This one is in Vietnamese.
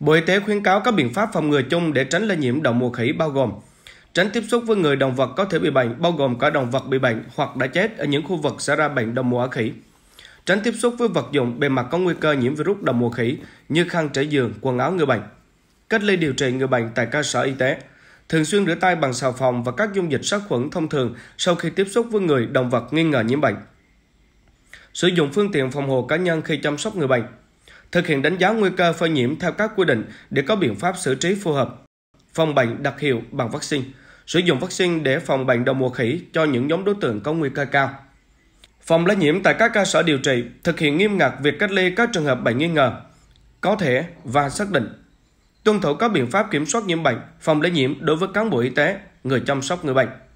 Bộ Y tế khuyến cáo các biện pháp phòng ngừa chung để tránh lây nhiễm đậu mùa khỉ bao gồm tránh tiếp xúc với người động vật có thể bị bệnh bao gồm cả động vật bị bệnh hoặc đã chết ở những khu vực xảy ra bệnh đậu mùa khỉ tránh tiếp xúc với vật dụng bề mặt có nguy cơ nhiễm virus đậu mùa khỉ như khăn trải giường quần áo người bệnh cách ly điều trị người bệnh tại cơ sở y tế thường xuyên rửa tay bằng xà phòng và các dung dịch sát khuẩn thông thường sau khi tiếp xúc với người động vật nghi ngờ nhiễm bệnh sử dụng phương tiện phòng hộ cá nhân khi chăm sóc người bệnh thực hiện đánh giá nguy cơ phơi nhiễm theo các quy định để có biện pháp xử trí phù hợp, phòng bệnh đặc hiệu bằng vaccine, sử dụng vaccine để phòng bệnh đầu mùa khỉ cho những nhóm đối tượng có nguy cơ cao. Phòng lây nhiễm tại các cơ sở điều trị thực hiện nghiêm ngặt việc cách ly các trường hợp bệnh nghi ngờ, có thể và xác định. Tuân thủ các biện pháp kiểm soát nhiễm bệnh, phòng lây nhiễm đối với cán bộ y tế, người chăm sóc người bệnh.